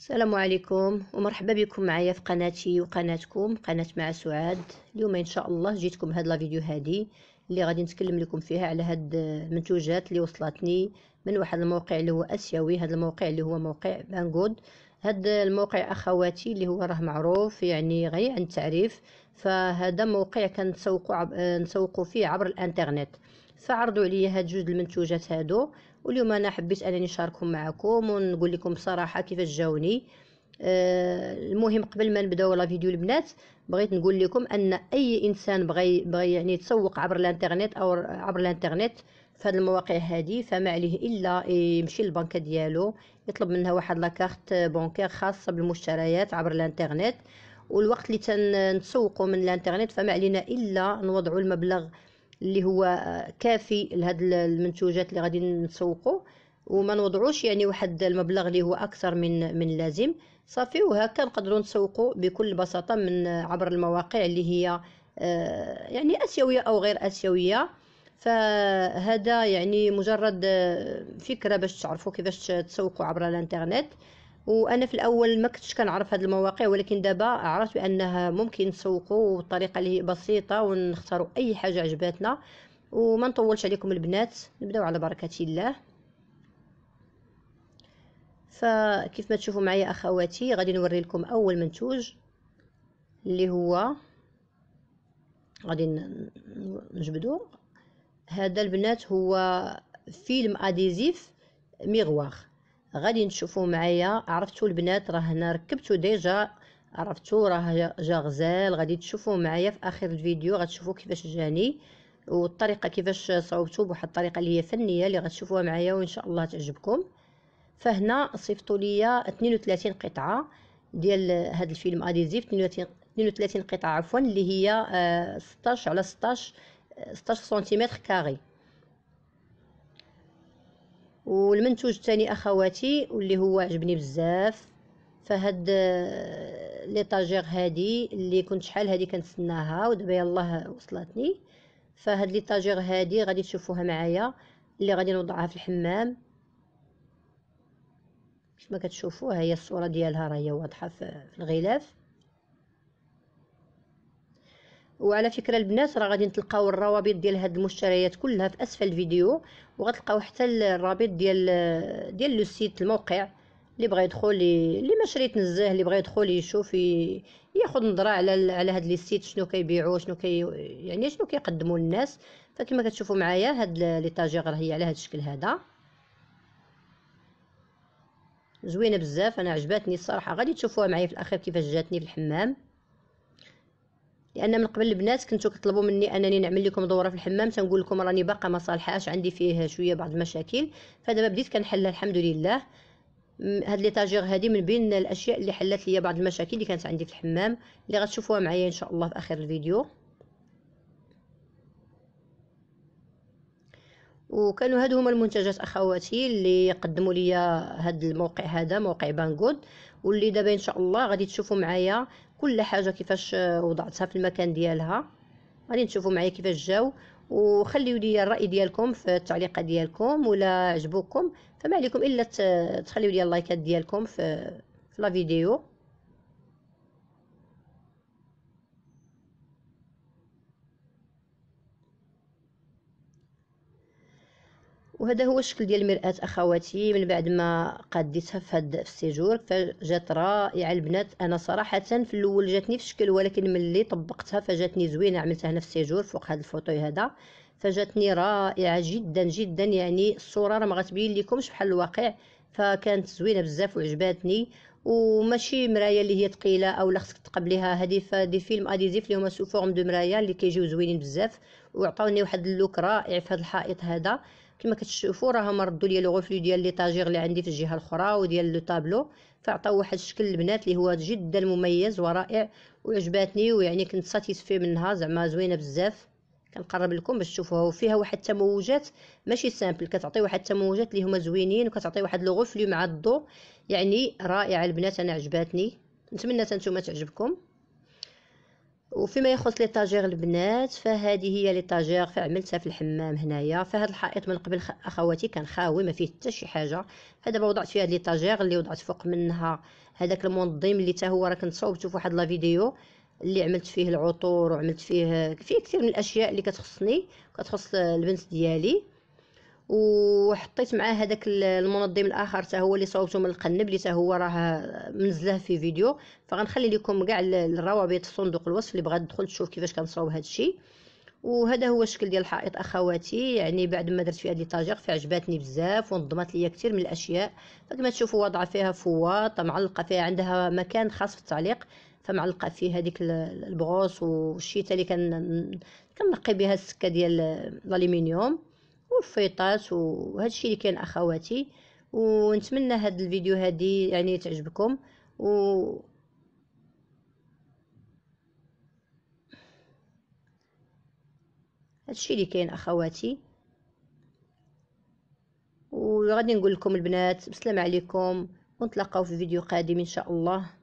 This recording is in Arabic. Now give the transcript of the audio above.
السلام عليكم ومرحبا بكم معايا في قناتي وقناتكم قناة مع سعاد اليوم ان شاء الله جيتكم هاد لا فيديو هادي اللي غادي نتكلم لكم فيها على هاد المنتوجات اللي وصلتني من واحد الموقع اللي هو اسيوي هاد الموقع اللي هو موقع بانغود هاد الموقع اخواتي اللي هو راه معروف يعني غير عن التعريف فهذا موقع كنتسوقو عب... آه، نسوقوا فيه عبر الانترنت فعرضوا عليا هاد جوج المنتوجات هادو واليوم انا حبيت انني نشاركهم معكم ونقول لكم بصراحه كيفاش جاوني أه المهم قبل ما نبداو لا فيديو البنات بغيت نقول لكم ان اي انسان بغى بغى يعني يتسوق عبر الانترنت او عبر الانترنت فهاد المواقع هادي فما عليه الا يمشي للبنكه ديالو يطلب منها واحد لاكارت بونكير خاصه بالمشتريات عبر الانترنت والوقت اللي تنسوقوا من الانترنت فما علينا الا نوضعوا المبلغ اللي هو كافي لهاد المنتوجات اللي غادي نسوقوا وما نوضعوش يعني واحد المبلغ اللي هو اكثر من من اللازم صافي وهكا نقدروا نسوقوا بكل بساطه من عبر المواقع اللي هي آه، يعني اسيويه او غير اسيويه فهذا يعني مجرد آه، فكره باش تعرفوا كيفاش تسوقوا عبر الانترنت وانا في الاول ما كنتش كنعرف هذه المواقع ولكن دابا عرفت بانها ممكن نسوقوا بطريقه اللي بسيطه ونختاروا اي حاجه عجباتنا وما نطولش عليكم البنات نبداو على بركه الله فكيف ما تشوفوا معايا اخواتي غادي نوري لكم اول منتوج اللي هو غادي نجبدو هذا البنات هو فيلم اديزيف ميغواغ غادي نشوفوا معايا عرفتو البنات راه هنا ركبتو ديجا عرفتو راه جا غزال غادي تشوفوا معايا في اخر الفيديو غتشوفوا كيفاش جاني والطريقه كيفاش صاوبته بواحد الطريقه اللي هي فنيه اللي غتشوفوها معايا وان شاء الله تعجبكم فهنا صيفطوا ليا 32 قطعه ديال هذا الفيلم اديزيف 32 32 قطعه عفوا اللي هي 16 آه، على 16 16 سنتيمتر كاري والمنتوج الثاني اخواتي واللي هو عجبني بزاف فهاد آه، ليطاجير هادي اللي كنت شحال هادي كنتسناها ودابا يلاه وصلتني فهاد ليطاجير هادي غادي تشوفوها معايا اللي غادي نوضعها في الحمام كما كتشوفوا ها هي الصوره ديالها راه هي واضحه في الغلاف وعلى فكره البنات راه غادي تلقاو الروابط ديال هاد المشتريات كلها في اسفل الفيديو وغتلقاو حتى الرابط ديال ديال لو سيت الموقع اللي بغى يدخل اللي ما شريت نزاه اللي بغى يدخل يشوف ياخذ نظره على على هاد لي سيت شنو كيبيعوا شنو كي يعني شنو كيقدموا للناس فكما كتشوفوا معايا هاد لي طاجيغ هي على هاد الشكل هذا زوينه بزاف انا عجبتني الصراحه غادي تشوفوها معايا في الاخير كيفاش جاتني في الحمام لان من قبل البنات كنتو كطلبوا مني انني نعمل لكم دوره في الحمام تنقول لكم راني باقا ما صالحاش عندي فيه شويه بعض المشاكل فدابا بديت كنحلها الحمد لله هاد ليطاجير هادي من بين الاشياء اللي حلت ليا بعض المشاكل اللي كانت عندي في الحمام اللي غتشوفوها معايا ان شاء الله في اخر الفيديو وكانوا هادو هما المنتجات اخواتي اللي قدموا لي هاد الموقع هذا موقع بانغود واللي دابا ان شاء الله غادي تشوفوا معايا كل حاجه كيفاش وضعتها في المكان ديالها غادي نشوفوا معايا كيفاش جاو وخليوا لي الراي ديالكم في التعليقات ديالكم ولا عجبوكم فما عليكم الا تخليوا لي اللايكات ديالكم في في لا فيديو وهذا هو الشكل ديال مراه اخواتي من بعد ما قديتها في هذا السيجور فجات رائعه البنات انا صراحه في الاول جاتني في الشكل ولكن ملي طبقتها فجاتني زوينه عملتها هنا في السيجور فوق هاد الفوتوي هذا فجاتني رائعه جدا جدا يعني الصوره راه ما غتبين لكمش بحال الواقع فكانت زوينه بزاف وعجباتني وماشي مرايه اللي هي ثقيله او لا خصك تقبليها هذه فدي فيلم اديزيف اللي هما سو فورم دو مرايه اللي كيجيو زوينين بزاف وعطاوني واحد اللوك رائع في هذا الحائط هذا كما كتشوفوا راه مردوا لي لو غوفلو ديال لي طاجير اللي عندي في الجهه الاخرى وديال لو طابلو فعطاو واحد الشكل البنات اللي هو جدا مميز ورائع وعجباتني ويعني كنت ساتيسفي منها زعما زوينه بزاف كنقرب لكم باش تشوفوها وفيها واحد التموجات ماشي سامبل كتعطي واحد التموجات اللي هما زوينين وكتعطي واحد لو غوفلو مع الضو يعني رائعه البنات انا عجباتني نتمنى تنتوما تعجبكم وفيما يخص ليطاجير البنات فهذه هي طاجير فعملتها في الحمام هنايا فهاد الحائط من قبل اخواتي كان خاوي ما فيه حتى شي حاجه فدابا وضعت فيها هاد طاجير اللي وضعت فوق منها هذاك المنظم اللي حتى هو راه كنت صوبته في واحد لا فيديو اللي عملت فيه العطور وعملت فيه فيه كثير من الاشياء اللي كتخصني كتخص البنت ديالي وحطيت معاه هذاك المنظم الاخر حتى هو اللي صوبته من القنب اللي هو راه منزله في فيديو فغنخلي لكم كاع الروابط في صندوق الوصف اللي بغا تدخل تشوف كيفاش كنصاوب هذا الشيء وهذا هو الشكل ديال الحائط اخواتي يعني بعد ما درت فيه هذه طاجير فعجباتني بزاف ونظمت ليا كثير من الاشياء فكما تشوفوا واضعه فيها فواط معلقه فيها عندها مكان خاص في التعليق فمعلقه فيه هذيك البغوص والشيته اللي كنقي بها السكه ديال الالومنيوم وفيطات وهذا الشيء اللي كان اخواتي ونتمنى هاد الفيديو هادي يعني تعجبكم و الشيء اللي كاين اخواتي وغادي نقول لكم البنات بسلام عليكم ونتلاقاو في فيديو قادم ان شاء الله